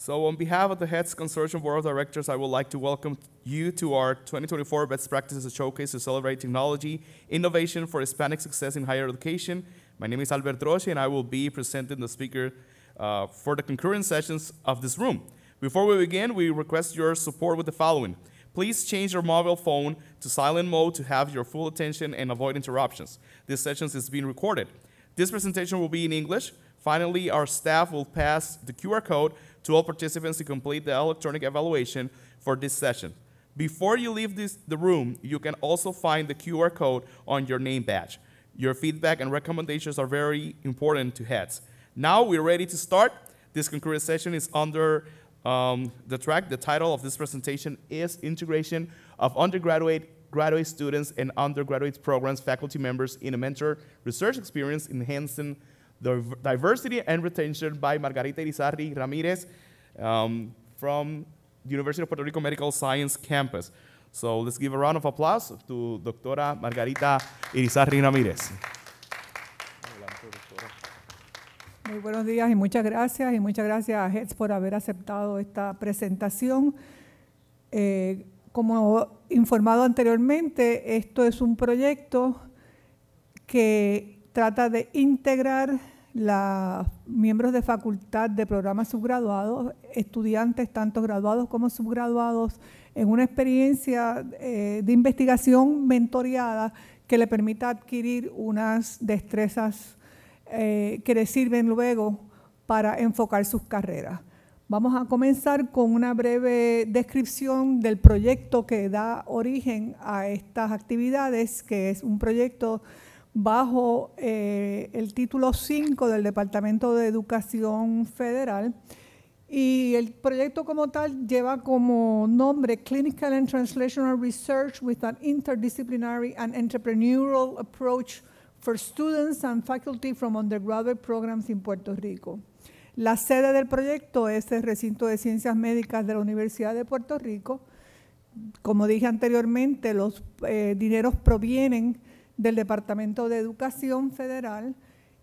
So on behalf of the HEADS Consortium Board of Directors, I would like to welcome you to our 2024 Best Practices Showcase to celebrate technology innovation for Hispanic success in higher education. My name is Albert Roche, and I will be presenting the speaker uh, for the concurrent sessions of this room. Before we begin, we request your support with the following. Please change your mobile phone to silent mode to have your full attention and avoid interruptions. This session is being recorded. This presentation will be in English. Finally, our staff will pass the QR code to all participants to complete the electronic evaluation for this session. Before you leave this, the room, you can also find the QR code on your name badge. Your feedback and recommendations are very important to heads. Now we're ready to start. This concurrent session is under um, the track. The title of this presentation is Integration of Undergraduate graduate students and undergraduate programs faculty members in a mentor research experience enhancing Diversity and Retention by Margarita Irizarry Ramirez um, from the University of Puerto Rico Medical Science Campus. So let's give a round of applause to Doctora Margarita Irizarry Ramírez. Muy buenos días y muchas gracias y muchas gracias a HEDS por haber aceptado esta presentación. Eh, como informado anteriormente, esto es un proyecto que trata de integrar los miembros de facultad de programas subgraduados, estudiantes tanto graduados como subgraduados, en una experiencia eh, de investigación mentoreada que le permita adquirir unas destrezas eh, que le sirven luego para enfocar sus carreras. Vamos a comenzar con una breve descripción del proyecto que da origen a estas actividades, que es un proyecto bajo eh, el título 5 del Departamento de Educación Federal. Y el proyecto como tal lleva como nombre Clinical and Translational Research with an Interdisciplinary and Entrepreneurial Approach for Students and Faculty from Undergraduate Programs in Puerto Rico. La sede del proyecto es el Recinto de Ciencias Médicas de la Universidad de Puerto Rico. Como dije anteriormente, los eh, dineros provienen del Departamento de Educación Federal.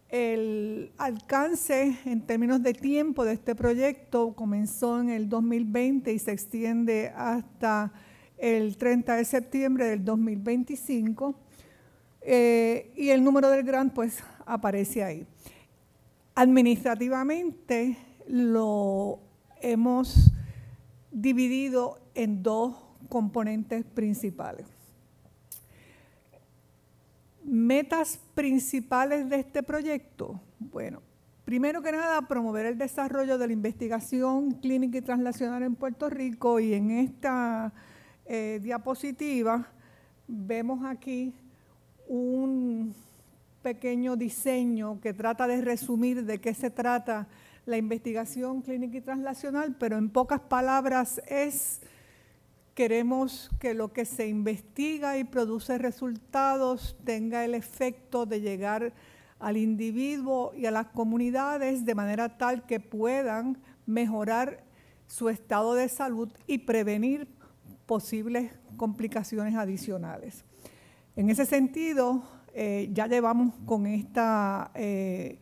El alcance en términos de tiempo de este proyecto comenzó en el 2020 y se extiende hasta el 30 de septiembre del 2025. Eh, y el número del grant pues aparece ahí. Administrativamente lo hemos dividido en dos componentes principales metas principales de este proyecto? Bueno, primero que nada, promover el desarrollo de la investigación clínica y translacional en Puerto Rico y en esta eh, diapositiva vemos aquí un pequeño diseño que trata de resumir de qué se trata la investigación clínica y translacional, pero en pocas palabras es Queremos que lo que se investiga y produce resultados tenga el efecto de llegar al individuo y a las comunidades de manera tal que puedan mejorar su estado de salud y prevenir posibles complicaciones adicionales. En ese sentido, eh, ya llevamos con esta, eh,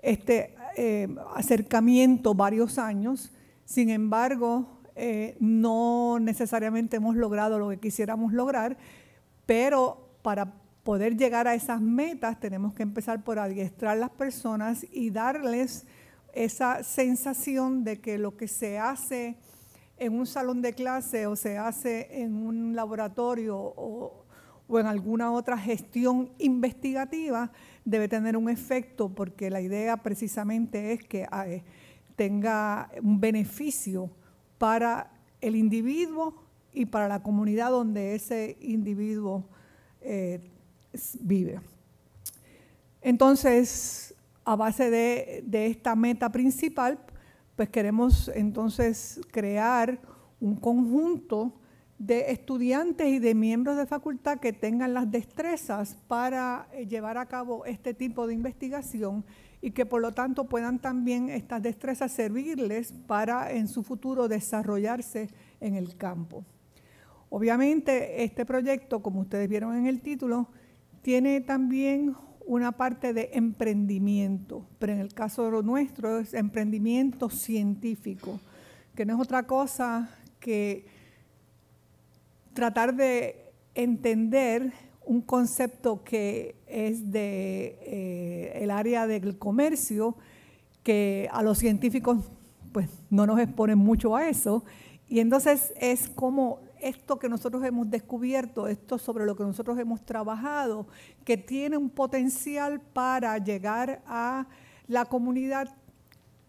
este eh, acercamiento varios años, sin embargo, eh, no necesariamente hemos logrado lo que quisiéramos lograr, pero para poder llegar a esas metas tenemos que empezar por adiestrar las personas y darles esa sensación de que lo que se hace en un salón de clase o se hace en un laboratorio o en alguna otra gestión investigativa debe tener un efecto porque la idea precisamente es que eh, tenga un beneficio para el individuo y para la comunidad donde ese individuo eh, vive. Entonces, a base de, de, esta meta principal, pues queremos entonces crear un conjunto de estudiantes y de miembros de facultad que tengan las destrezas para eh, llevar a cabo este tipo de investigación y que por lo tanto puedan también estas destrezas servirles para en su futuro desarrollarse en el campo. Obviamente este proyecto, como ustedes vieron en el título, tiene también una parte de emprendimiento, pero en el caso de lo nuestro es emprendimiento científico, que no es otra cosa que tratar de entender un concepto que es de eh, el área del comercio, que a los científicos pues no nos exponen mucho a eso. Y entonces es como esto que nosotros hemos descubierto, esto sobre lo que nosotros hemos trabajado, que tiene un potencial para llegar a la comunidad,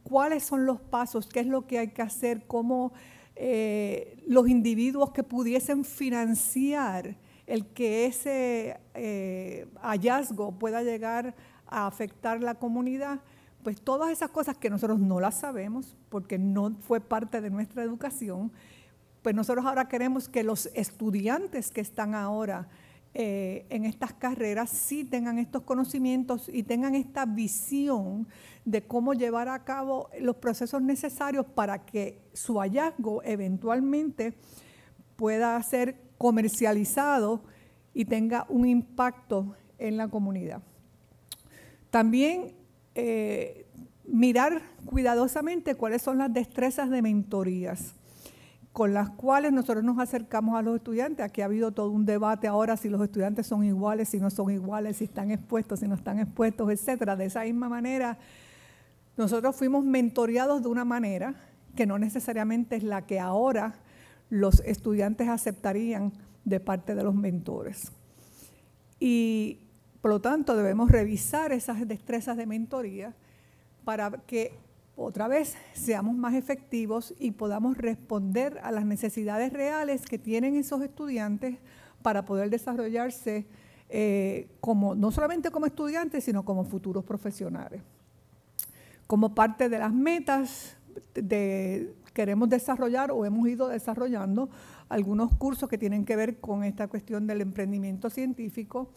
cuáles son los pasos, qué es lo que hay que hacer, cómo eh, los individuos que pudiesen financiar el que ese eh, hallazgo pueda llegar a afectar la comunidad, pues todas esas cosas que nosotros no las sabemos porque no fue parte de nuestra educación, pues nosotros ahora queremos que los estudiantes que están ahora eh, en estas carreras sí tengan estos conocimientos y tengan esta visión de cómo llevar a cabo los procesos necesarios para que su hallazgo eventualmente pueda ser comercializado y tenga un impacto en la comunidad. También eh, mirar cuidadosamente cuáles son las destrezas de mentorías con las cuales nosotros nos acercamos a los estudiantes. Aquí ha habido todo un debate ahora si los estudiantes son iguales, si no son iguales, si están expuestos, si no están expuestos, etc. De esa misma manera, nosotros fuimos mentoreados de una manera que no necesariamente es la que ahora los estudiantes aceptarían de parte de los mentores. Y por lo tanto debemos revisar esas destrezas de mentoría para que otra vez seamos más efectivos y podamos responder a las necesidades reales que tienen esos estudiantes para poder desarrollarse eh, como, no solamente como estudiantes, sino como futuros profesionales. Como parte de las metas de, queremos desarrollar o hemos ido desarrollando algunos cursos que tienen que ver con esta cuestión del emprendimiento científico.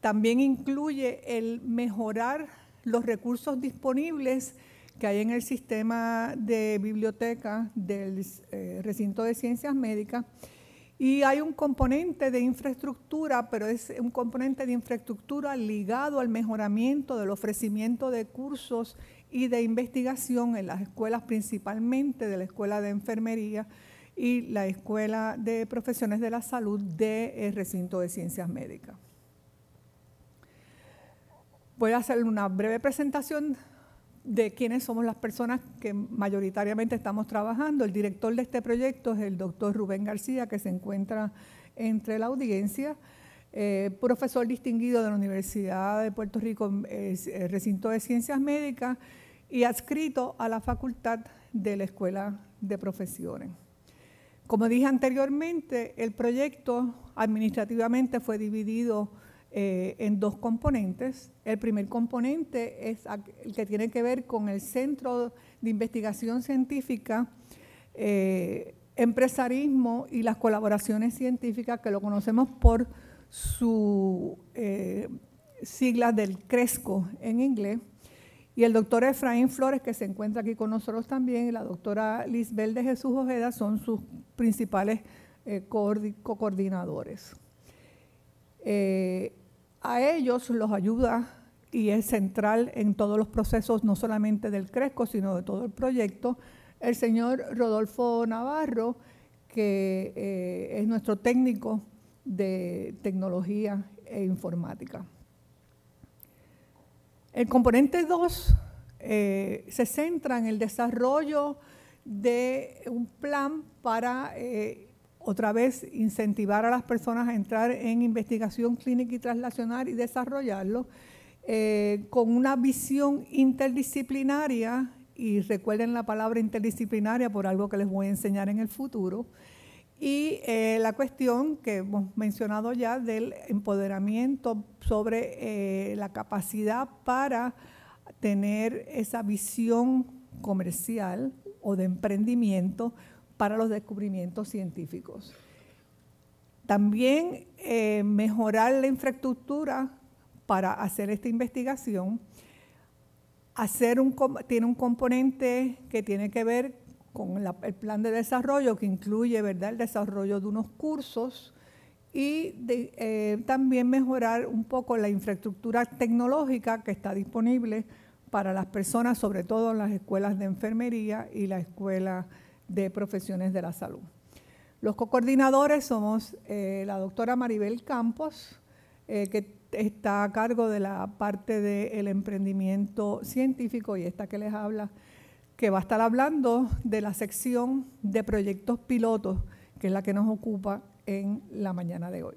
También incluye el mejorar los recursos disponibles que hay en el sistema de biblioteca del eh, recinto de ciencias médicas. Y hay un componente de infraestructura, pero es un componente de infraestructura ligado al mejoramiento del ofrecimiento de cursos y de investigación en las escuelas, principalmente de la Escuela de Enfermería y la Escuela de Profesiones de la Salud del eh, Recinto de Ciencias Médicas. Voy a hacer una breve presentación de quiénes somos las personas que mayoritariamente estamos trabajando. El director de este proyecto es el doctor Rubén García, que se encuentra entre la audiencia. Eh, profesor distinguido de la Universidad de Puerto Rico, eh, recinto de Ciencias Médicas, y adscrito a la Facultad de la Escuela de Profesiones. Como dije anteriormente, el proyecto administrativamente fue dividido eh, en dos componentes. El primer componente es el que tiene que ver con el Centro de Investigación Científica, Empresarismo y las colaboraciones científicas, que lo conocemos por su eh, sigla del Cresco en inglés. Y el doctor Efraín Flores, que se encuentra aquí con nosotros también, y la doctora Lisbel de Jesús Ojeda son sus principales eh, co coordinadores. Eh, a ellos los ayuda y es central en todos los procesos, no solamente del Cresco, sino de todo el proyecto, el señor Rodolfo Navarro, que es nuestro técnico de tecnología e informática. El componente 2 eh, se centra en el desarrollo de un plan para, eh, otra vez, incentivar a las personas a entrar en investigación clínica y traslacional y desarrollarlo eh, con una visión interdisciplinaria, y recuerden la palabra interdisciplinaria por algo que les voy a enseñar en el futuro, y eh, la cuestión que hemos mencionado ya del empoderamiento sobre eh, la capacidad para tener esa visión comercial o de emprendimiento para los descubrimientos científicos. También eh, mejorar la infraestructura para hacer esta investigación. Hacer un, tiene un componente que tiene que ver con el plan de desarrollo que incluye ¿verdad? el desarrollo de unos cursos y eh, también mejorar un poco la infraestructura tecnológica que está disponible para las personas, sobre todo en las escuelas de enfermería y la escuela de profesiones de la salud. Los coordinadores somos eh, la doctora Maribel Campos, eh, que está a cargo de la parte del emprendimiento científico y esta que les habla que va a estar hablando de la sección de proyectos pilotos, que es la que nos ocupa en la mañana de hoy.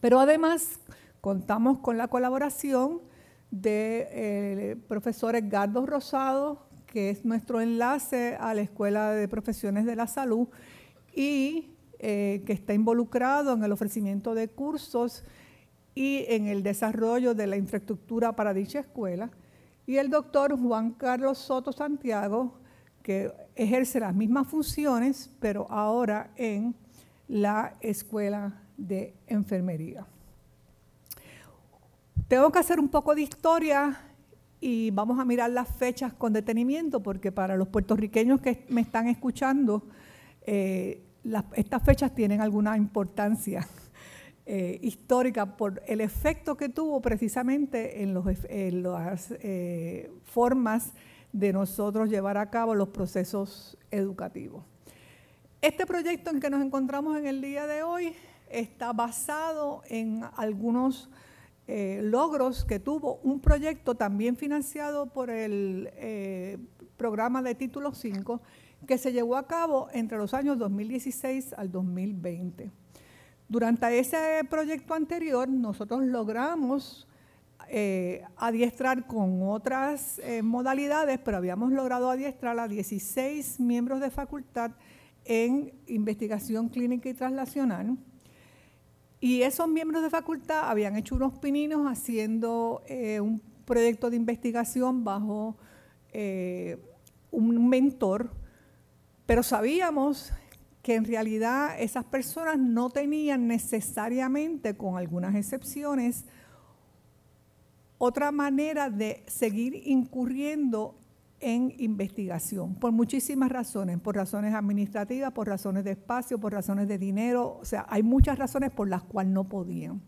Pero además contamos con la colaboración de el eh, profesor Edgardo Rosado, que es nuestro enlace a la Escuela de Profesiones de la Salud y eh, que está involucrado en el ofrecimiento de cursos y en el desarrollo de la infraestructura para dicha escuela y el doctor Juan Carlos Soto Santiago, que ejerce las mismas funciones, pero ahora en la escuela de enfermería. Tengo que hacer un poco de historia y vamos a mirar las fechas con detenimiento, porque para los puertorriqueños que me están escuchando, eh, estas fechas tienen alguna importancia. Eh, histórica por el efecto que tuvo precisamente en, las eh, formas de nosotros llevar a cabo los procesos educativos. Este proyecto en que nos encontramos en el día de hoy está basado en algunos eh, logros que tuvo un proyecto también financiado por el programa de título 5 que se llevó a cabo entre los años 2016 al 2020. Durante ese proyecto anterior, nosotros logramos eh, adiestrar con otras eh, modalidades, pero habíamos logrado adiestrar a 16 miembros de facultad en investigación clínica y traslacional. Y esos miembros de facultad habían hecho unos pininos haciendo eh, un proyecto de investigación bajo un mentor, pero sabíamos que en realidad esas personas no tenían necesariamente, con algunas excepciones, otra manera de seguir incurriendo en investigación, por muchísimas razones, por razones administrativas, por razones de espacio, por razones de dinero, o sea, hay muchas razones por las cuales no podían.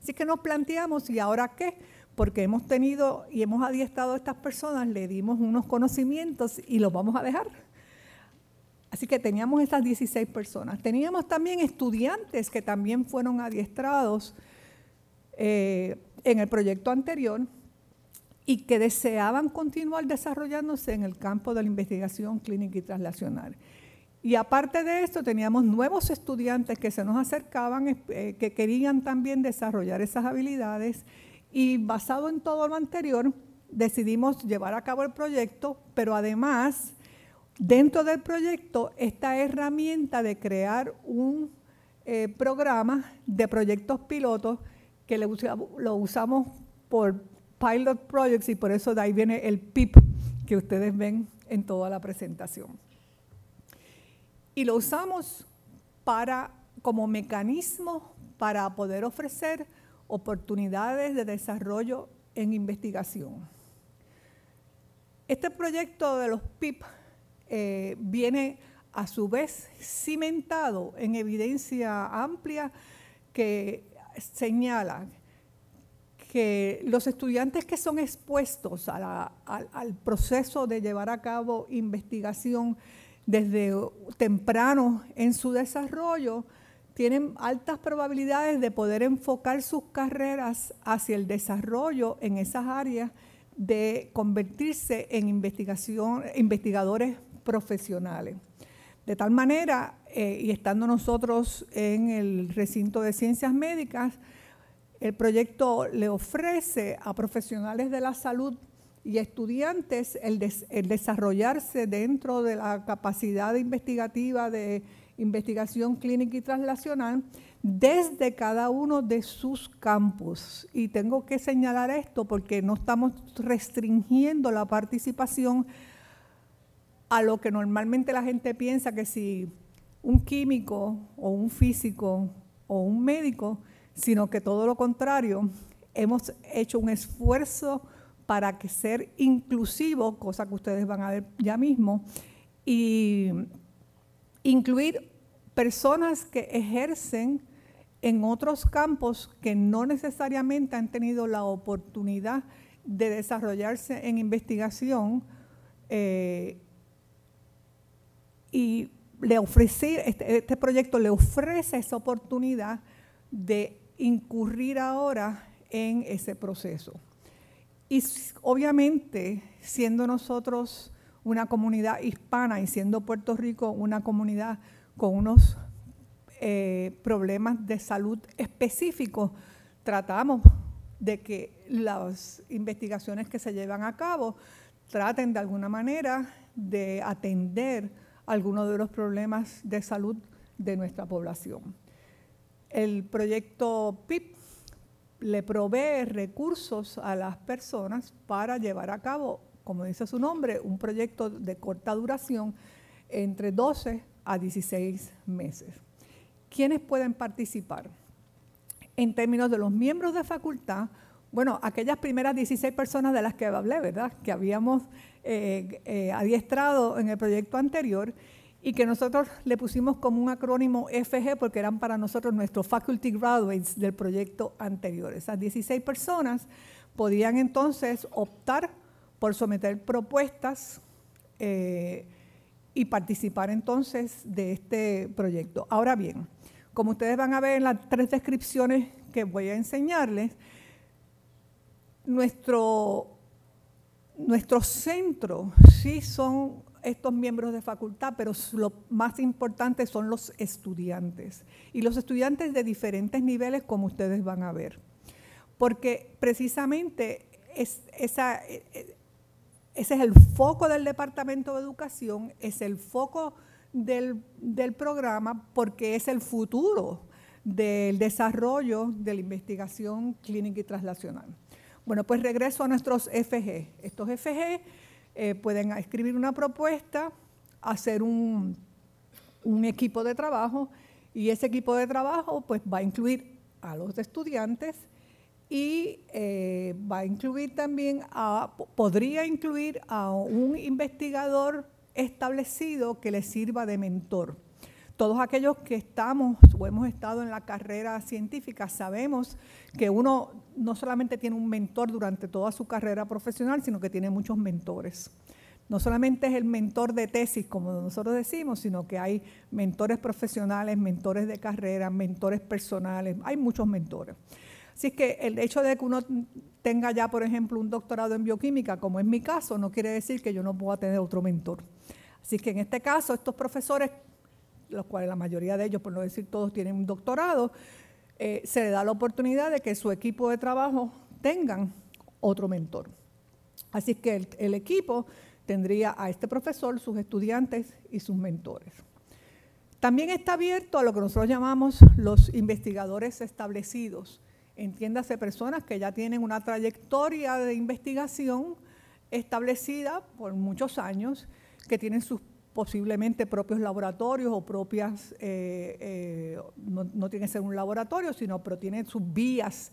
Así que nos planteamos, ¿y ahora qué? Porque hemos tenido y hemos adiestrado a estas personas, le dimos unos conocimientos y los vamos a dejar. Así que teníamos esas 16 personas. Teníamos también estudiantes que también fueron adiestrados eh, en el proyecto anterior y que deseaban continuar desarrollándose en el campo de la investigación clínica y translacional. Y aparte de esto, teníamos nuevos estudiantes que se nos acercaban, eh, que querían también desarrollar esas habilidades. Y basado en todo lo anterior, decidimos llevar a cabo el proyecto, pero además dentro del proyecto esta herramienta de crear un eh, programa de proyectos pilotos que lo usamos por pilot projects y por eso de ahí viene el PIP que ustedes ven en toda la presentación. Y lo usamos para, como mecanismo para poder ofrecer oportunidades de desarrollo en investigación. Este proyecto de los PIP eh, viene a su vez cimentado en evidencia amplia que señala que los estudiantes que son expuestos al proceso de llevar a cabo investigación desde temprano en su desarrollo, tienen altas probabilidades de poder enfocar sus carreras hacia el desarrollo en esas áreas, de convertirse en investigación, investigadores profesionales. De tal manera, eh, y estando nosotros en el recinto de ciencias médicas, el proyecto le ofrece a profesionales de la salud y estudiantes el, el, desarrollarse dentro de la capacidad investigativa de investigación clínica y translacional desde cada uno de sus campus. Y tengo que señalar esto porque no estamos restringiendo la participación a lo que normalmente la gente piensa que si un químico o un físico o un médico, sino que todo lo contrario, hemos hecho un esfuerzo para que ser inclusivo, cosa que ustedes van a ver ya mismo, y incluir personas que ejercen en otros campos que no necesariamente han tenido la oportunidad de desarrollarse en investigación eh, y le este, este, proyecto le ofrece esa oportunidad de incurrir ahora en ese proceso. Y obviamente, siendo nosotros una comunidad hispana y siendo Puerto Rico una comunidad con unos eh, problemas de salud específicos, tratamos de que las investigaciones que se llevan a cabo traten de alguna manera de atender algunos de los problemas de salud de nuestra población. El proyecto PIP le provee recursos a las personas para llevar a cabo, como dice su nombre, un proyecto de corta duración entre 12 a 16 meses. ¿Quiénes pueden participar? En términos de los miembros de facultad, bueno, aquellas primeras 16 personas de las que hablé, ¿verdad? Que habíamos eh, eh, adiestrado en el proyecto anterior y que nosotros le pusimos como un acrónimo FG porque eran para nosotros nuestros faculty graduates del proyecto anterior. Esas 16 personas podían entonces optar por someter propuestas eh, y participar entonces de este proyecto. Ahora bien, como ustedes van a ver en las tres descripciones que voy a enseñarles, nuestro nuestro centro sí son estos miembros de facultad, pero lo más importante son los estudiantes. Y los estudiantes de diferentes niveles, como ustedes van a ver. Porque precisamente esa, e, e, ese es el foco del Departamento de Educación, es el foco del, del programa, porque es el futuro del desarrollo de la investigación clínica y traslacional. Bueno, pues regreso a nuestros FG. Estos FG eh, pueden escribir una propuesta, hacer un, equipo de trabajo y ese equipo de trabajo pues va a incluir a los estudiantes y eh, va a incluir también a, podría incluir a un investigador establecido que le sirva de mentor. Todos aquellos que estamos o hemos estado en la carrera científica sabemos que uno no solamente tiene un mentor durante toda su carrera profesional, sino que tiene muchos mentores. No solamente es el mentor de tesis, como nosotros decimos, sino que hay mentores profesionales, mentores de carrera, mentores personales, hay muchos mentores. Así que el hecho de que uno tenga ya, por ejemplo, un doctorado en bioquímica, como es mi caso, no quiere decir que yo no pueda tener otro mentor. Así que en este caso, estos profesores los cuales la mayoría de ellos, por no decir todos, tienen un doctorado, eh, se le da la oportunidad de que su equipo de trabajo tengan otro mentor. Así que el, el equipo tendría a este profesor, sus estudiantes y sus mentores. También está abierto a lo que nosotros llamamos los investigadores establecidos. Entiéndase, personas que ya tienen una trayectoria de investigación establecida por muchos años, que tienen sus posiblemente propios laboratorios o propias, eh, eh, no, tiene que ser un laboratorio, sino pero tienen sus vías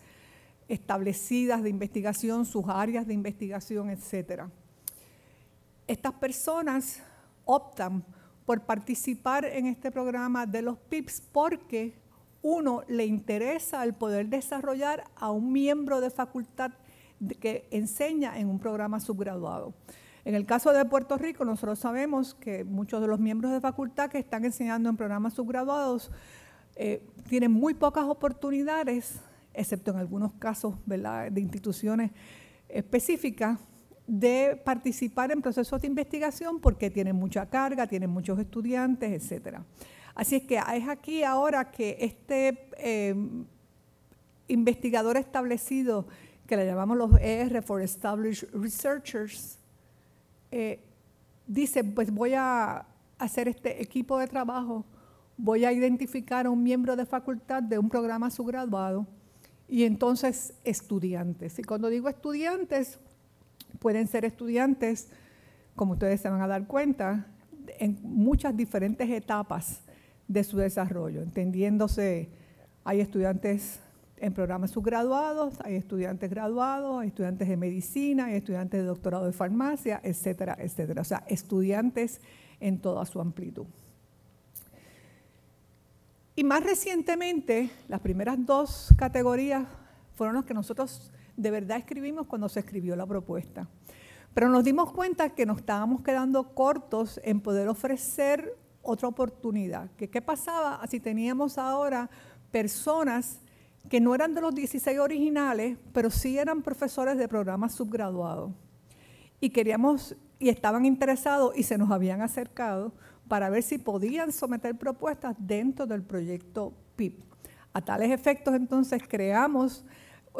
establecidas de investigación, sus áreas de investigación, etc. Estas personas optan por participar en este programa de los PIPs porque uno le interesa el poder desarrollar a un miembro de facultad que enseña en un programa subgraduado. En el caso de Puerto Rico, nosotros sabemos que muchos de los miembros de facultad que están enseñando en programas subgraduados eh, tienen muy pocas oportunidades, excepto en algunos casos de instituciones específicas, de participar en procesos de investigación porque tienen mucha carga, tienen muchos estudiantes, etcétera. Así es que es aquí ahora que este em, investigador establecido, que le llamamos los ER for Established Researchers, eh, dice, pues voy a hacer este equipo de trabajo, voy a identificar a un miembro de facultad de un programa subgraduado y entonces estudiantes. Y cuando digo estudiantes, pueden ser estudiantes, como ustedes se van a dar cuenta, en muchas diferentes etapas de su desarrollo, entendiéndose, hay estudiantes en programas subgraduados, hay estudiantes graduados, hay estudiantes de medicina, hay estudiantes de doctorado de farmacia, etcétera, etcétera. O sea, estudiantes en toda su amplitud. Y más recientemente, las primeras dos categorías fueron las que nosotros de verdad escribimos cuando se escribió la propuesta. Pero nos dimos cuenta que nos estábamos quedando cortos en poder ofrecer otra oportunidad. ¿Qué, qué pasaba si teníamos ahora personas que no eran de los 16 originales, pero sí eran profesores de programas subgraduados. Y queríamos, y estaban interesados y se nos habían acercado para ver si podían someter propuestas dentro del proyecto PIP. A tales efectos, entonces, creamos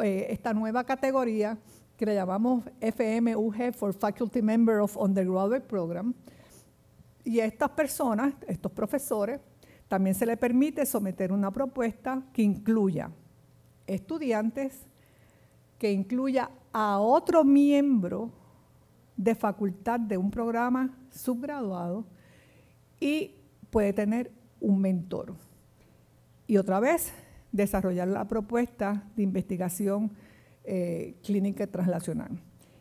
eh, esta nueva categoría que le llamamos FMUG for Faculty Member of Undergraduate Program. Y a estas personas, estos profesores, también se les permite someter una propuesta que incluya estudiantes que incluya a otro miembro de facultad de un programa subgraduado y puede tener un mentor. Y otra vez, desarrollar la propuesta de investigación eh, clínica translacional.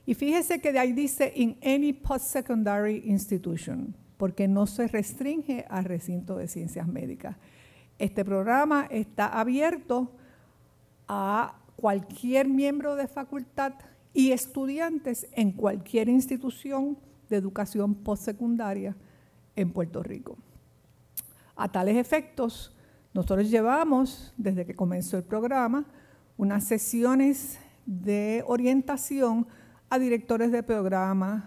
Y fíjese que de ahí dice in any post-secondary institution, porque no se restringe al recinto de ciencias médicas. Este programa está abierto a cualquier miembro de facultad y estudiantes en cualquier institución de educación postsecundaria en Puerto Rico. A tales efectos, nosotros llevamos, desde que comenzó el programa, unas sesiones de orientación a directores de programas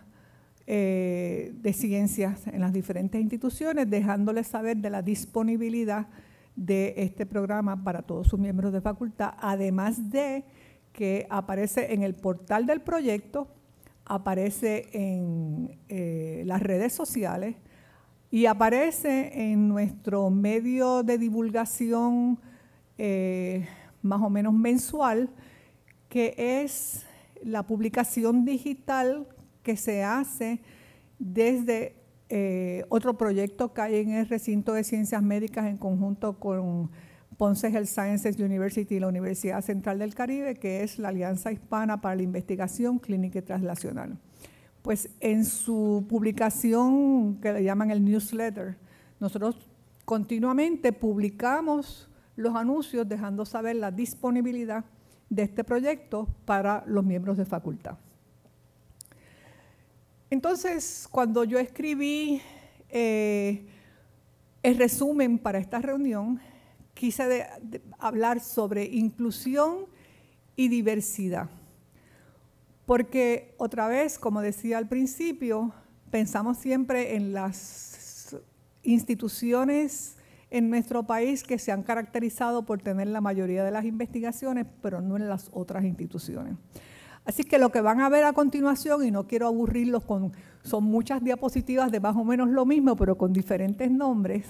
eh, de ciencias en las diferentes instituciones, dejándoles saber de la disponibilidad de este programa para todos sus miembros de facultad, además de que aparece en el portal del proyecto, aparece en eh, las redes sociales y aparece en nuestro medio de divulgación eh, más o menos mensual, que es la publicación digital que se hace desde eh, otro proyecto que hay en el recinto de ciencias médicas en conjunto con Ponce Health Sciences University y la Universidad Central del Caribe, que es la Alianza Hispana para la Investigación Clínica y Translacional. Pues en su publicación que le llaman el newsletter, nosotros continuamente publicamos los anuncios dejando saber la disponibilidad de este proyecto para los miembros de facultad. Entonces, cuando yo escribí eh, el resumen para esta reunión, quise hablar sobre inclusión y diversidad. Porque otra vez, como decía al principio, pensamos siempre en las instituciones en nuestro país que se han caracterizado por tener la mayoría de las investigaciones, pero no en las otras instituciones. Así que lo que van a ver a continuación, y no quiero aburrirlos con, son muchas diapositivas de más o menos lo mismo, pero con diferentes nombres,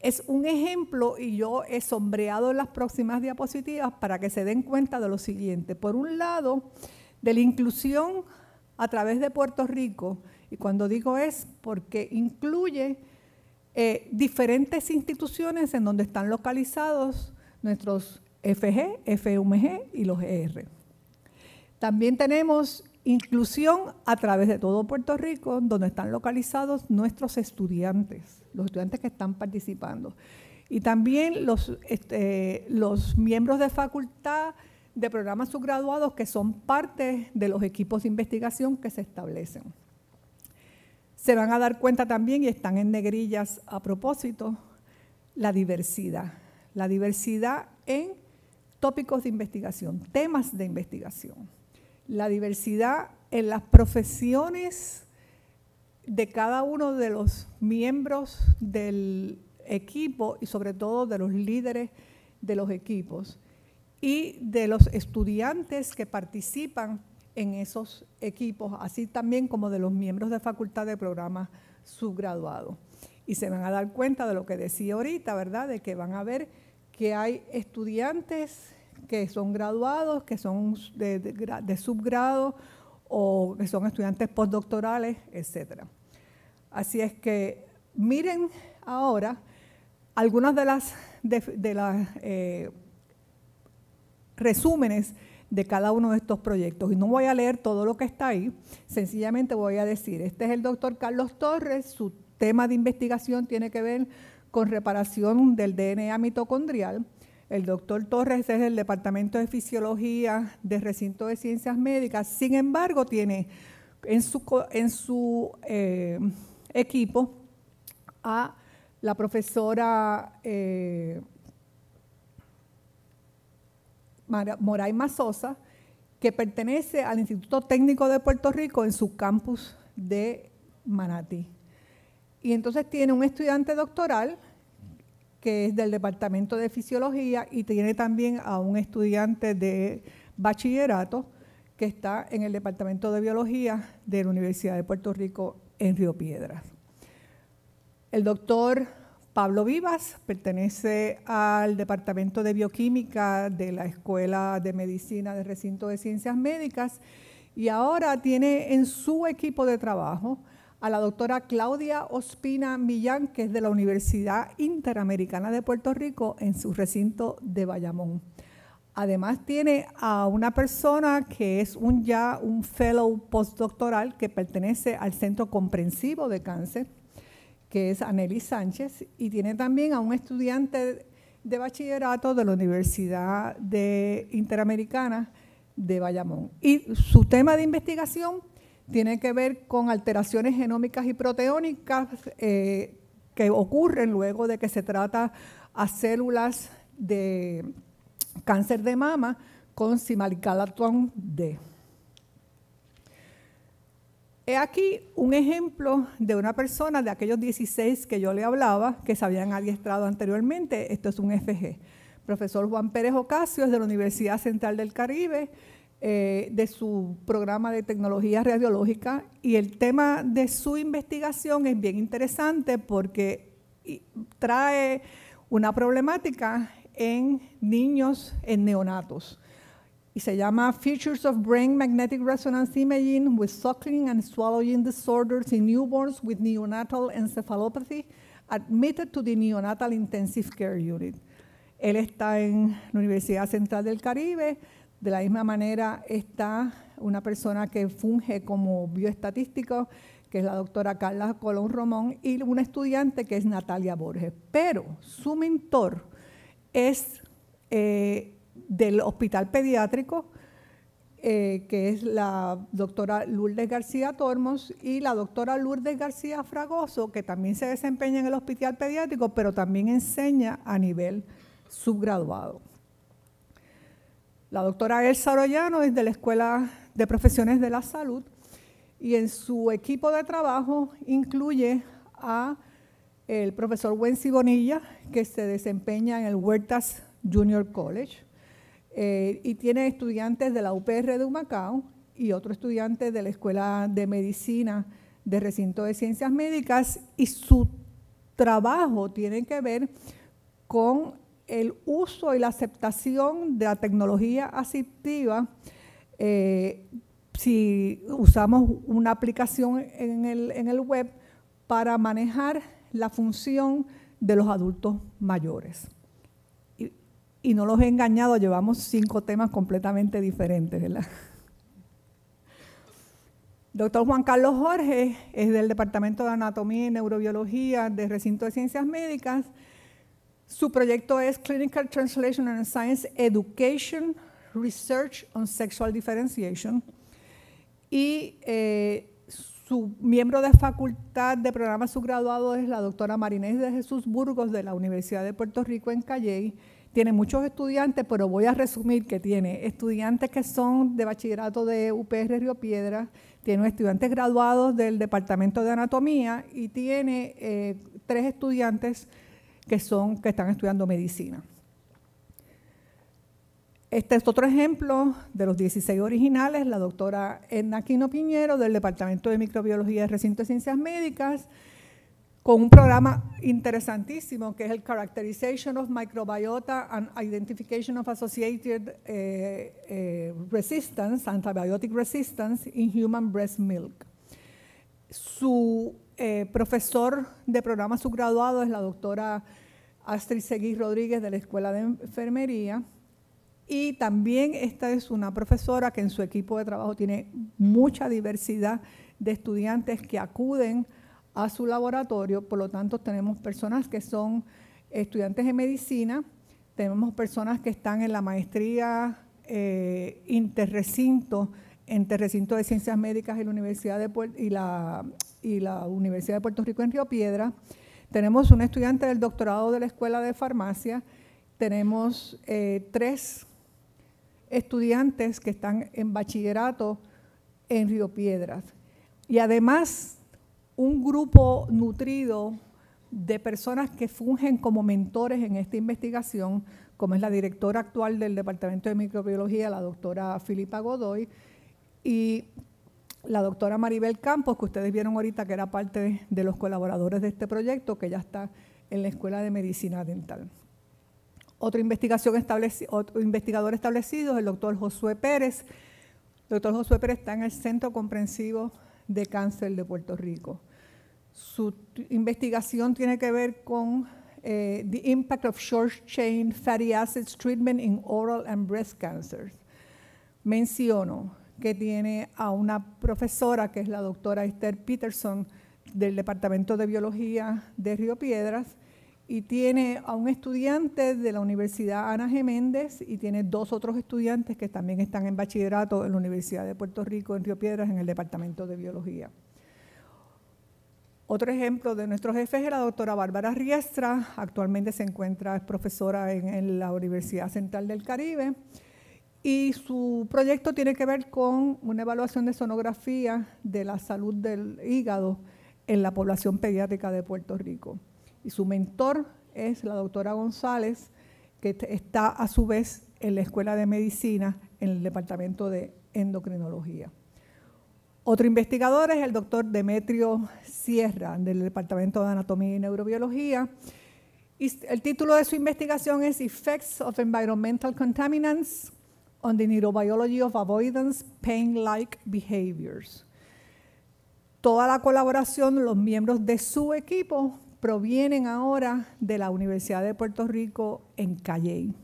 es un ejemplo y yo he sombreado las próximas diapositivas para que se den cuenta de lo siguiente. Por un lado, de la inclusión a través de Puerto Rico, y cuando digo es porque incluye eh, diferentes instituciones en donde están localizados nuestros FG, FMG y los ER. También tenemos inclusión a través de todo Puerto Rico, donde están localizados nuestros estudiantes, los estudiantes que están participando. Y también este, los, miembros de facultad de programas subgraduados que son parte de los equipos de investigación que se establecen. Se van a dar cuenta también, y están en negrillas a propósito, la diversidad. La diversidad en tópicos de investigación, temas de investigación la diversidad en las profesiones de cada uno de los miembros del equipo y sobre todo de los líderes de los equipos y de los estudiantes que participan en esos equipos, así también como de los miembros de facultad de programas subgraduados. Y se van a dar cuenta de lo que decía ahorita, ¿verdad? De que van a ver que hay estudiantes que son graduados, que son de, subgrado o que son estudiantes postdoctorales, etc. Así es que miren ahora algunas de las, de, eh, resúmenes de cada uno de estos proyectos. Y no voy a leer todo lo que está ahí, sencillamente voy a decir, este es el doctor Carlos Torres, su tema de investigación tiene que ver con reparación del DNA mitocondrial. El doctor Torres es del Departamento de Fisiología del Recinto de Ciencias Médicas. Sin embargo, tiene en su, eh, equipo a la profesora eh, Moray Mazosa, que pertenece al Instituto Técnico de Puerto Rico en su campus de Manatí. Y entonces tiene un estudiante doctoral que es del Departamento de Fisiología y tiene también a un estudiante de bachillerato que está en el Departamento de Biología de la Universidad de Puerto Rico en Río Piedras. El doctor Pablo Vivas pertenece al Departamento de Bioquímica de la Escuela de Medicina del Recinto de Ciencias Médicas y ahora tiene en su equipo de trabajo a la doctora Claudia Ospina Millán, que es de la Universidad Interamericana de Puerto Rico, en su recinto de Bayamón. Además tiene a una persona que es un ya un fellow postdoctoral que pertenece al Centro Comprensivo de Cáncer, que es Anneli Sánchez, y tiene también a un estudiante de bachillerato de la Universidad de Interamericana de Bayamón. Y su tema de investigación tiene que ver con alteraciones genómicas y proteónicas eh, que ocurren luego de que se trata a células de cáncer de mama con simalicalatón D. He aquí un ejemplo de una persona de aquellos 16 que yo le hablaba, que se habían adiestrado anteriormente. Esto es un FG. profesor Juan Pérez Ocasio es de la Universidad Central del Caribe eh, de su programa de tecnología radiológica y el tema de su investigación es bien interesante porque trae una problemática en niños en neonatos y se llama Features of Brain Magnetic Resonance Imaging with Suckling and Swallowing Disorders in Newborns with Neonatal Encephalopathy Admitted to the Neonatal Intensive Care Unit. Él está en la Universidad Central del Caribe, de la misma manera está una persona que funge como bioestatístico, que es la doctora Carla Colón Romón, y una estudiante que es Natalia Borges. Pero su mentor es eh, del hospital pediátrico, eh, que es la doctora Lourdes García Tormos y la doctora Lourdes García Fragoso, que también se desempeña en el hospital pediátrico, pero también enseña a nivel subgraduado la doctora Elsa Arroyano es de la Escuela de Profesiones de la Salud y en su equipo de trabajo incluye a el profesor Wensi Bonilla, que se desempeña en el Huertas Junior College eh, y tiene estudiantes de la UPR de Humacao y otro estudiante de la Escuela de Medicina de Recinto de Ciencias Médicas y su trabajo tiene que ver con el uso y la aceptación de la tecnología asistiva, eh, si usamos una aplicación en el, web para manejar la función de los adultos mayores. Y, no los he engañado, llevamos cinco temas completamente diferentes, Doctor Juan Carlos Jorge es del Departamento de Anatomía y Neurobiología del Recinto de Ciencias Médicas su proyecto es Clinical Translation and Science Education Research on Sexual Differentiation. Y eh, su miembro de facultad de programa subgraduado es la doctora Marinés de Jesús Burgos de la Universidad de Puerto Rico en Calley. Tiene muchos estudiantes, pero voy a resumir que tiene estudiantes que son de bachillerato de UPR Río Piedra, tiene estudiantes graduados del Departamento de Anatomía y tiene eh, tres estudiantes que, son, que están estudiando medicina. Este es otro ejemplo de los 16 originales, la doctora Edna Quino Piñero del Departamento de Microbiología y Recinto de Ciencias Médicas, con un programa interesantísimo que es el Characterization of Microbiota and Identification of Associated eh, eh, Resistance, Antibiotic Resistance in Human Breast Milk. Su eh, profesor de programa subgraduado es la doctora Astrid Seguí Rodríguez de la Escuela de Enfermería. Y también esta es una profesora que en su equipo de trabajo tiene mucha diversidad de estudiantes que acuden a su laboratorio. Por lo tanto, tenemos personas que son estudiantes de medicina, tenemos personas que están en la maestría eh, interrecinto, entre recinto de ciencias médicas en la Universidad de Puerto, y la y la Universidad de Puerto Rico en Río Piedra. Tenemos un estudiante del doctorado de la Escuela de Farmacia. Tenemos eh, tres estudiantes que están en bachillerato en Río Piedras. Y además, un grupo nutrido de personas que fungen como mentores en esta investigación, como es la directora actual del Departamento de Microbiología, la doctora Filipa Godoy, y la doctora Maribel Campos, que ustedes vieron ahorita que era parte de, los colaboradores de este proyecto, que ya está en la Escuela de Medicina Dental. Otro, investigación investigador establecido es el doctor Josué Pérez. El doctor Josué Pérez está en el Centro Comprensivo de Cáncer de Puerto Rico. Su investigación tiene que ver con eh, The Impact of Short Chain Fatty Acids Treatment in Oral and Breast cancers. Menciono que tiene a una profesora, que es la doctora Esther Peterson, del Departamento de Biología de Río Piedras, y tiene a un estudiante de la Universidad Ana G. Méndez y tiene dos otros estudiantes que también están en bachillerato en la Universidad de Puerto Rico, en Río Piedras, en el Departamento de Biología. Otro ejemplo de nuestros jefes es la doctora Bárbara Riestra, actualmente se encuentra profesora en la Universidad Central del Caribe y su proyecto tiene que ver con una evaluación de sonografía de la salud del hígado en la población pediátrica de Puerto Rico. Y su mentor es la doctora González, que está a su vez en la Escuela de Medicina, en el Departamento de Endocrinología. Otro investigador es el doctor Demetrio Sierra, del Departamento de Anatomía y Neurobiología. Y el título de su investigación es Effects of Environmental Contaminants on the neurobiology of avoidance pain-like behaviors. Toda la colaboración, los miembros de su equipo provienen ahora de la Universidad de Puerto Rico en Calley.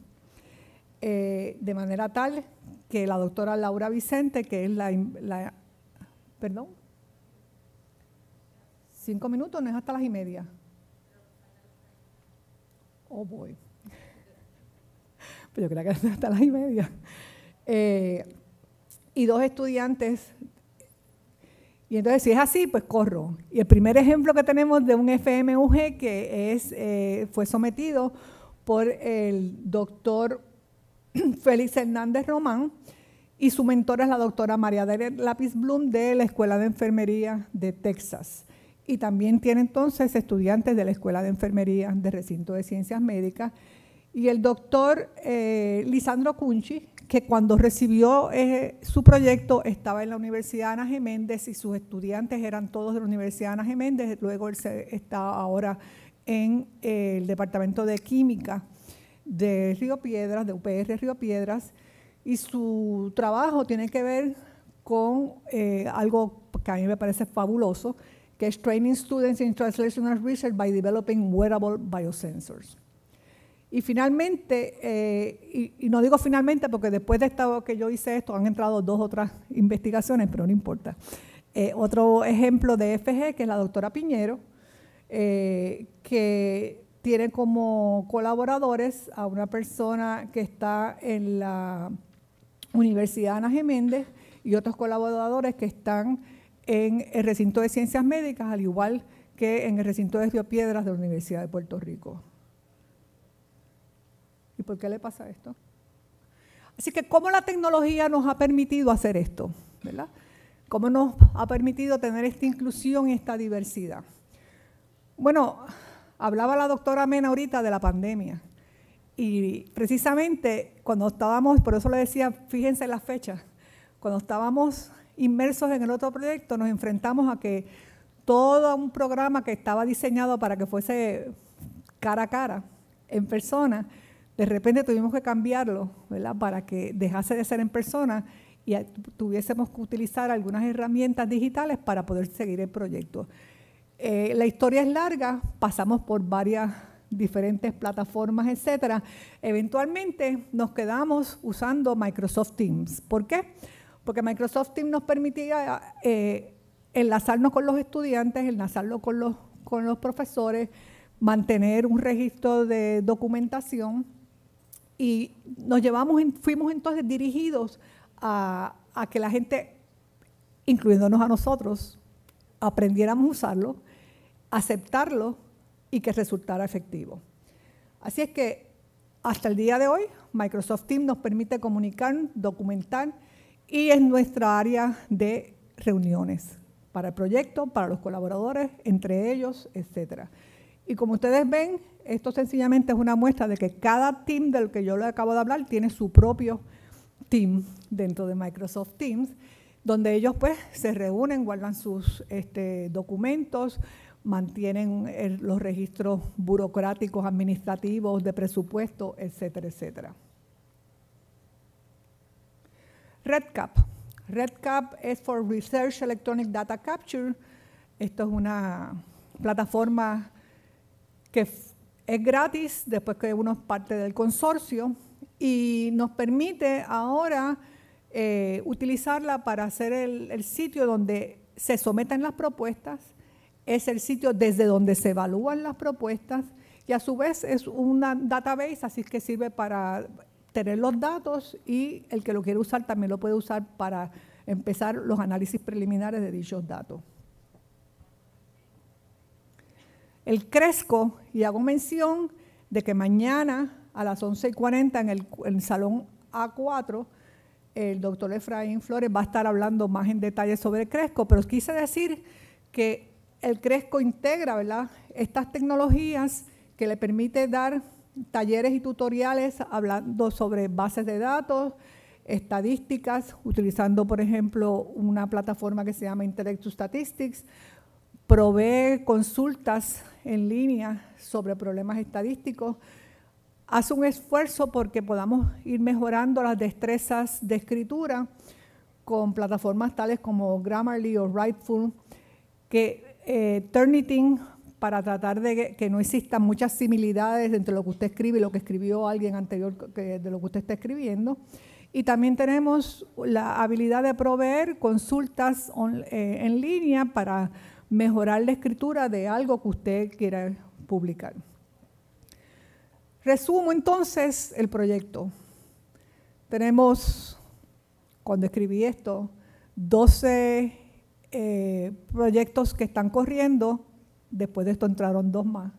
Eh, de manera tal que la doctora Laura Vicente, que es la, Perdón. Cinco minutos, no es hasta las y media. Oh, boy. pero pues yo creo que hasta las y media. Eh, y dos estudiantes. Y entonces, si es así, pues corro. Y el primer ejemplo que tenemos de un FMUG que es, eh, fue sometido por el doctor Félix Hernández Román y su mentor es la doctora María de Lápiz Bloom de la Escuela de Enfermería de Texas. Y también tiene entonces estudiantes de la Escuela de Enfermería de Recinto de Ciencias Médicas. Y el doctor eh, Lisandro Cunchi, que cuando recibió eh, su proyecto estaba en la Universidad Ana G. Méndez y sus estudiantes eran todos de la Universidad Ana G. Méndez, luego él está ahora en eh, el Departamento de Química de Río Piedras, de UPR Río Piedras, y su trabajo tiene que ver con eh, algo que a mí me parece fabuloso, que es Training Students in Translational Research by Developing Wearable Biosensors. Y finalmente, eh, y, no digo finalmente porque después de que yo hice esto han entrado dos otras investigaciones, pero no importa. Eh, otro ejemplo de FG, que es la doctora Piñero, eh, que tiene como colaboradores a una persona que está en la Universidad Ana Geméndez y otros colaboradores que están en el recinto de ciencias médicas, al igual que en el recinto de Río Piedras de la Universidad de Puerto Rico. ¿Y por qué le pasa esto? Así que, ¿cómo la tecnología nos ha permitido hacer esto? ¿Verdad? ¿Cómo nos ha permitido tener esta inclusión y esta diversidad? Bueno, hablaba la doctora Mena ahorita de la pandemia. Y precisamente cuando estábamos, por eso le decía, fíjense las fechas, cuando estábamos inmersos en el otro proyecto, nos enfrentamos a que todo un programa que estaba diseñado para que fuese cara a cara, en persona, de repente tuvimos que cambiarlo, ¿verdad? Para que dejase de ser en persona y tuviésemos que utilizar algunas herramientas digitales para poder seguir el proyecto. Eh, la historia es larga, pasamos por varias diferentes plataformas, etcétera. Eventualmente nos quedamos usando Microsoft Teams. ¿Por qué? Porque Microsoft Teams nos permitía eh, enlazarnos con los estudiantes, enlazarnos con los, con los profesores, mantener un registro de documentación y nos llevamos, fuimos entonces dirigidos a, que la gente, incluyéndonos a nosotros, aprendiéramos a usarlo, aceptarlo y que resultara efectivo. Así es que hasta el día de hoy, Microsoft Teams nos permite comunicar, documentar y es nuestra área de reuniones para el proyecto, para los colaboradores, entre ellos, etc. Y como ustedes ven, esto sencillamente es una muestra de que cada team del que yo le acabo de hablar tiene su propio team dentro de Microsoft Teams, donde ellos pues se reúnen, guardan sus este, documentos, mantienen eh, los registros burocráticos, administrativos, de presupuesto, etcétera, etcétera. RedCap. RedCap es for Research Electronic Data Capture. Esto es una plataforma que es gratis después que uno es parte del consorcio y nos permite ahora eh, utilizarla para hacer el, sitio donde se someten las propuestas, es el sitio desde donde se evalúan las propuestas y a su vez es una database, así que sirve para tener los datos y el que lo quiere usar también lo puede usar para empezar los análisis preliminares de dichos datos. el Cresco, y hago mención de que mañana a las 11 y 40 en el, Salón A4, el doctor Efraín Flores va a estar hablando más en detalle sobre el Cresco, pero quise decir que el Cresco integra estas tecnologías que le permite dar talleres y tutoriales hablando sobre bases de datos, estadísticas, utilizando, por ejemplo, una plataforma que se llama Intellectual Statistics, provee consultas en línea sobre problemas estadísticos, hace un esfuerzo porque podamos ir mejorando las destrezas de escritura con plataformas tales como Grammarly o Rightful, que eh, Turnitin para tratar de que, no existan muchas similitudes entre lo que usted escribe y lo que escribió alguien anterior de lo que usted está escribiendo. Y también tenemos la habilidad de proveer consultas eh, en línea para mejorar la escritura de algo que usted quiera publicar. Resumo entonces el proyecto. Tenemos, cuando escribí esto, 12 eh, proyectos que están corriendo, después de esto entraron dos más.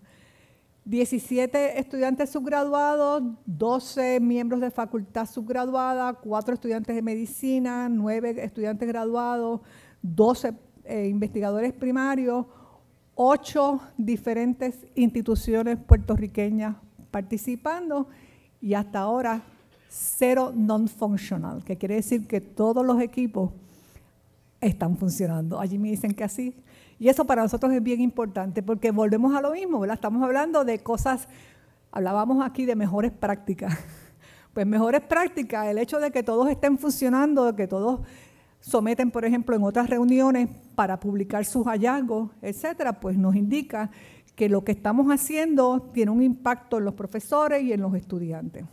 17 estudiantes subgraduados, 12 miembros de facultad subgraduada, 4 estudiantes de medicina, 9 estudiantes graduados, 12 eh, investigadores primarios, ocho diferentes instituciones puertorriqueñas participando y hasta ahora cero non-functional, que quiere decir que todos los equipos están funcionando. Allí me dicen que así. Y eso para nosotros es bien importante porque volvemos a lo mismo, ¿verdad? Estamos hablando de cosas, hablábamos aquí de mejores prácticas. Pues mejores prácticas, el hecho de que todos estén funcionando, de que todos someten, por ejemplo, en otras reuniones para publicar sus hallazgos, etcétera, pues nos indica que lo que estamos haciendo tiene un impacto en los profesores y en los estudiantes.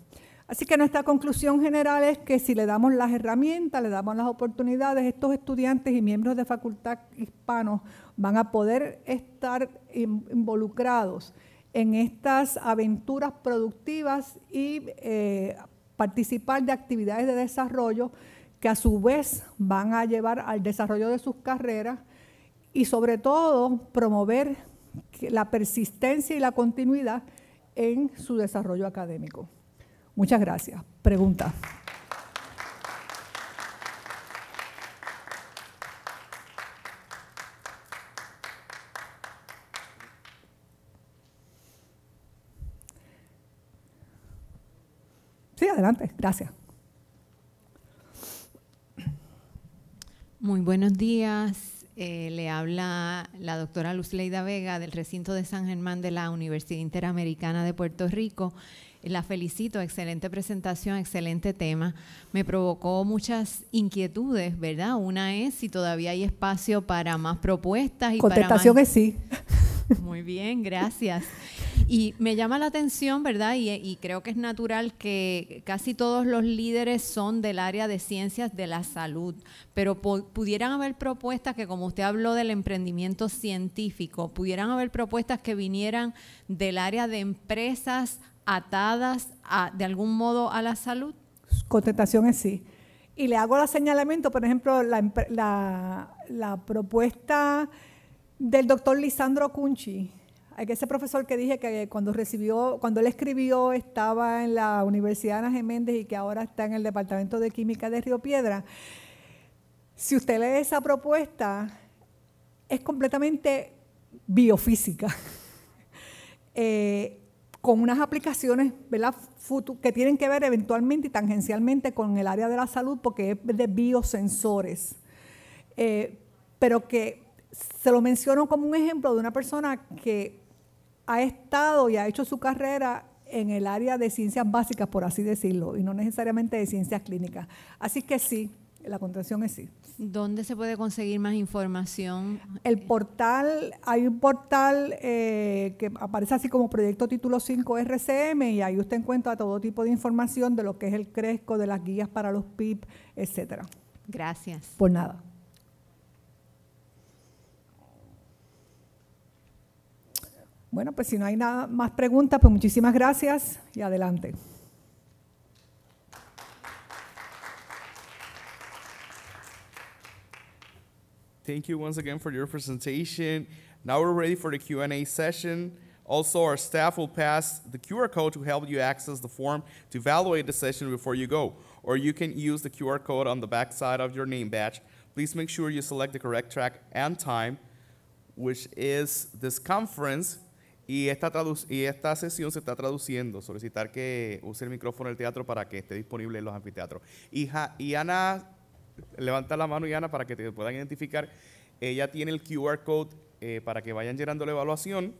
Así que nuestra conclusión general es que si le damos las herramientas, le damos las oportunidades, estos estudiantes y miembros de facultad hispanos van a poder estar involucrados en estas aventuras productivas y eh, participar de actividades de desarrollo que a su vez van a llevar al desarrollo de sus carreras y sobre todo promover la persistencia y la continuidad en su desarrollo académico. Muchas gracias. Pregunta. Sí, adelante. Gracias. Muy buenos días. Eh, le habla la doctora Leida Vega del recinto de San Germán de la Universidad Interamericana de Puerto Rico. La felicito, excelente presentación, excelente tema. Me provocó muchas inquietudes, ¿verdad? Una es si todavía hay espacio para más propuestas y Contestación para sí. Muy bien, gracias. Y me llama la atención, ¿verdad? Y, creo que es natural que casi todos los líderes son del área de ciencias de la salud, pero pudieran haber propuestas que, como usted habló del emprendimiento científico, pudieran haber propuestas que vinieran del área de empresas atadas de algún modo a la salud. Contestación es sí. Y le hago el señalamiento, por ejemplo, la, la propuesta del doctor Lisandro Cunchi, ese profesor que dije que cuando recibió, cuando él escribió estaba en la Universidad Ana Méndez y que ahora está en el Departamento de Química de Río Piedra. Si usted lee esa propuesta, es completamente biofísica, eh, con unas aplicaciones que tienen que ver eventualmente y tangencialmente con el área de la salud, porque es de biosensores. Eh, pero que se lo menciono como un ejemplo de una persona que ha estado y ha hecho su carrera en el área de ciencias básicas, por así decirlo, y no necesariamente de ciencias clínicas. Así que sí, la contención es sí. ¿Dónde se puede conseguir más información? El portal, hay un portal eh, que aparece así como Proyecto Título 5 RCM y ahí usted encuentra todo tipo de información de lo que es el Cresco, de las guías para los PIP, etcétera. Gracias. Por nada. Bueno, pues si no hay nada más preguntas, pues muchísimas gracias y adelante. Thank you once again for your presentation. Now we're ready for the Q&A session. Also, our staff will pass the QR code to help you access the form to evaluate the session before you go, or you can use the QR code on the back side of your name badge. Please make sure you select the correct track and time, which is this conference Y esta, y esta sesión se está traduciendo. Solicitar que use el micrófono del teatro para que esté disponible en los anfiteatros. Y, y Ana, levanta la mano, y Ana, para que te puedan identificar. Ella tiene el QR code eh, para que vayan llenando la evaluación.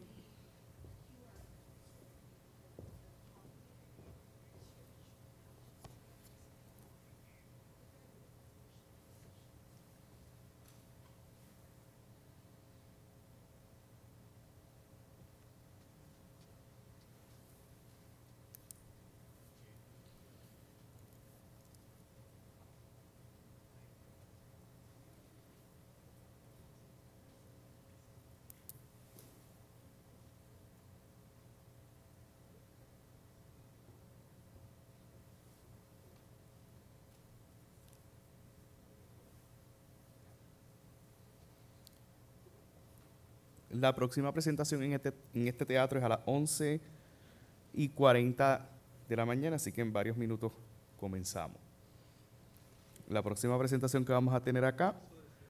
La próxima presentación este, en este, teatro es a las 11 y 40 de la mañana, así que en varios minutos comenzamos. La próxima presentación que vamos a tener acá